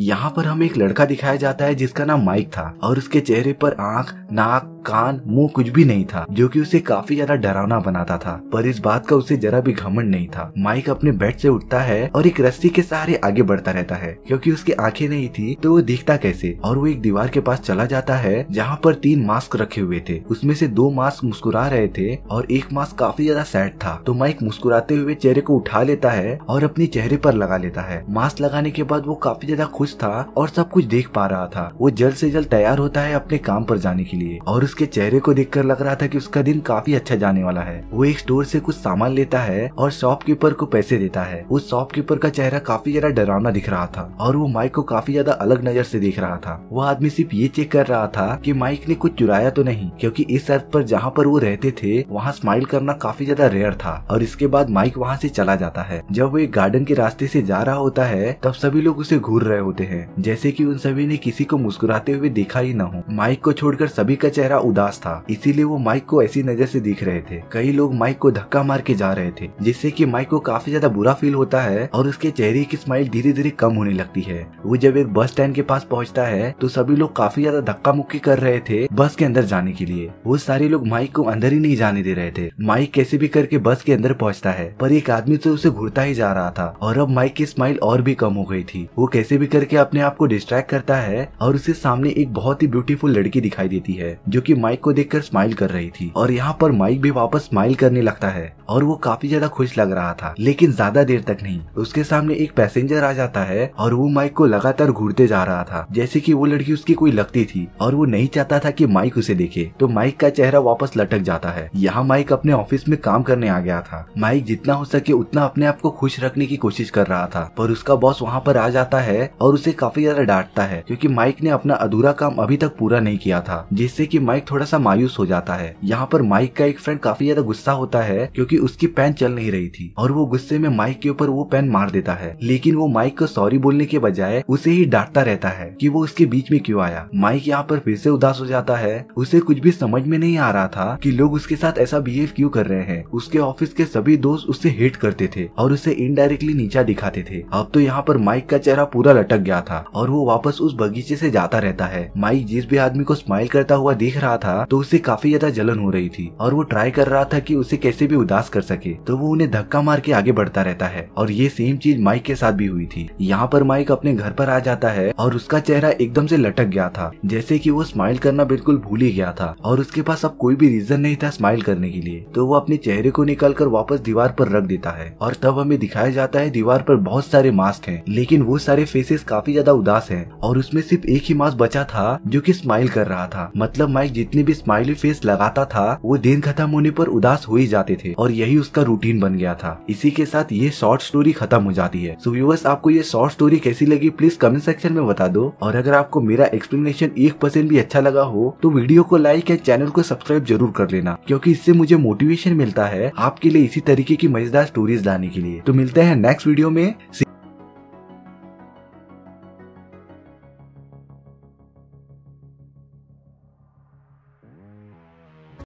यहाँ पर हमें एक लड़का दिखाया जाता है जिसका नाम माइक था और उसके चेहरे पर आंख नाक कान मुंह कुछ भी नहीं था जो कि उसे काफी ज्यादा डरावना बनाता था पर इस बात का उसे जरा भी घमंड नहीं था माइक अपने बेड से उठता है और एक रस्सी के सहारे आगे बढ़ता रहता है क्योंकि उसकी आंखें नहीं थी तो वो दिखता कैसे और वो एक दीवार के पास चला जाता है जहाँ पर तीन मास्क रखे हुए थे उसमें से दो मास्क मुस्कुरा रहे थे और एक मास्क काफी ज्यादा सैड था तो माइक मुस्कुराते हुए चेहरे को उठा लेता है और अपने चेहरे पर लगा लेता है मास्क लगाने के बाद वो काफी ज्यादा खुश खुश था और सब कुछ देख पा रहा था वो जल्द से जल्द तैयार होता है अपने काम पर जाने के लिए और उसके चेहरे को देखकर लग रहा था कि उसका दिन काफी अच्छा जाने वाला है वो एक स्टोर से कुछ सामान लेता है और शॉपकीपर को पैसे देता है उस शॉपकीपर का चेहरा काफी ज्यादा डरावना दिख रहा था और वो माइक को काफी ज्यादा अलग नजर से देख रहा था वो आदमी सिर्फ ये चेक कर रहा था कि माइक ने कुछ चुराया तो नहीं क्योंकि इस अर्थ पर जहाँ पर वो रहते थे वहाँ स्माइल करना काफी ज्यादा रेयर था और इसके बाद माइक वहाँ से चला जाता है जब वो एक गार्डन के रास्ते से जा रहा होता है तब सभी लोग उसे घूर रहे होते होते हैं जैसे कि उन सभी ने किसी को मुस्कुराते हुए देखा ही न हो माइक को छोड़कर सभी का चेहरा उदास था इसीलिए वो माइक को ऐसी नजर से दिख रहे थे कई लोग माइक को धक्का मार के जा रहे थे जिससे कि माइक को काफी ज्यादा बुरा फील होता है और उसके चेहरे की स्माइल धीरे धीरे कम होने लगती है वो जब एक बस स्टैंड के पास पहुँचता है तो सभी लोग काफी ज्यादा धक्का मुक्की कर रहे थे बस के अंदर जाने के लिए वो सारे लोग माइक को अंदर ही नहीं जाने दे रहे थे माइक कैसे भी करके बस के अंदर पहुँचता है पर एक आदमी तो उसे घूरता ही जा रहा था और अब माइक की स्माइल और भी कम हो गई थी वो कैसे भी करके करके अपने आप को डिस्ट्रैक्ट करता है और उसे सामने एक बहुत ही ब्यूटीफुल लड़की दिखाई देती है जो की माइक को देखकर स्माइल कर रही थी और यहाँ पर माइक भी वापस स्माइल करने लगता है और वो काफी ज्यादा खुश लग रहा था लेकिन ज्यादा देर तक नहीं उसके सामने एक पैसेंजर आ जाता है और वो माइक को लगातार घूरते जा रहा था जैसे की वो लड़की उसकी कोई लगती थी और वो नहीं चाहता था की माइक उसे देखे तो माइक का चेहरा वापस लटक जाता है यहाँ माइक अपने ऑफिस में काम करने आ गया था माइक जितना हो सके उतना अपने आप को खुश रखने की कोशिश कर रहा था पर उसका बॉस वहाँ पर आ जाता है और उसे काफी ज्यादा डांटता है क्योंकि माइक ने अपना अधूरा काम अभी तक पूरा नहीं किया था जिससे कि माइक थोड़ा सा मायूस हो जाता है यहाँ पर माइक का एक फ्रेंड काफी ज्यादा गुस्सा होता है क्योंकि उसकी पेन चल नहीं रही थी और वो गुस्से में माइक के ऊपर वो पेन मार देता है लेकिन वो माइक को सॉरी बोलने के बजाय उसे ही डांटता रहता है की वो उसके बीच में क्यूँ आया माइक यहाँ पर फिर से उदास हो जाता है उसे कुछ भी समझ में नहीं आ रहा था की लोग उसके साथ ऐसा बिहेव क्यूँ कर रहे हैं उसके ऑफिस के सभी दोस्त उससे हेट करते थे और उसे इनडायरेक्टली नीचा दिखाते थे अब तो यहाँ पर माइक का चेहरा पूरा लटक भटक गया था और वो वापस उस बगीचे से जाता रहता है माइक जिस भी आदमी को स्माइल करता हुआ देख रहा था तो उसे काफी ज्यादा जलन हो रही थी और वो ट्राई कर रहा था कि उसे कैसे भी उदास कर सके तो वो उन्हें धक्का मार के आगे बढ़ता रहता है और ये सेम चीज माइक के साथ भी हुई थी यहाँ पर माइक अपने घर पर आ जाता है और उसका चेहरा एकदम से लटक गया था जैसे कि वो स्माइल करना बिल्कुल भूल ही गया था और उसके पास अब कोई भी रीजन नहीं था स्माइल करने के लिए तो वो अपने चेहरे को निकाल कर वापस दीवार पर रख देता है और तब हमें दिखाया जाता है दीवार पर बहुत सारे मास्क हैं लेकिन वो सारे फेसेस काफी ज्यादा उदास है और उसमें सिर्फ एक ही मास्क बचा था जो कि स्माइल कर रहा था मतलब माइक जितने भी स्माइली फेस लगाता था वो दिन खत्म होने पर उदास हो ही जाते थे और यही उसका रूटीन बन गया था इसी के साथ ये शॉर्ट स्टोरी खत्म हो जाती है सो व्यूवर्स आपको ये शॉर्ट स्टोरी कैसी लगी प्लीज कमेंट सेक्शन में बता दो और अगर आपको मेरा एक्सप्लेनेशन एक परसेंट भी अच्छा लगा हो तो वीडियो को लाइक या चैनल को सब्सक्राइब जरूर कर लेना क्योंकि इससे मुझे मोटिवेशन मिलता है आपके लिए इसी तरीके की मजेदार स्टोरीज लाने के लिए तो मिलते हैं नेक्स्ट वीडियो में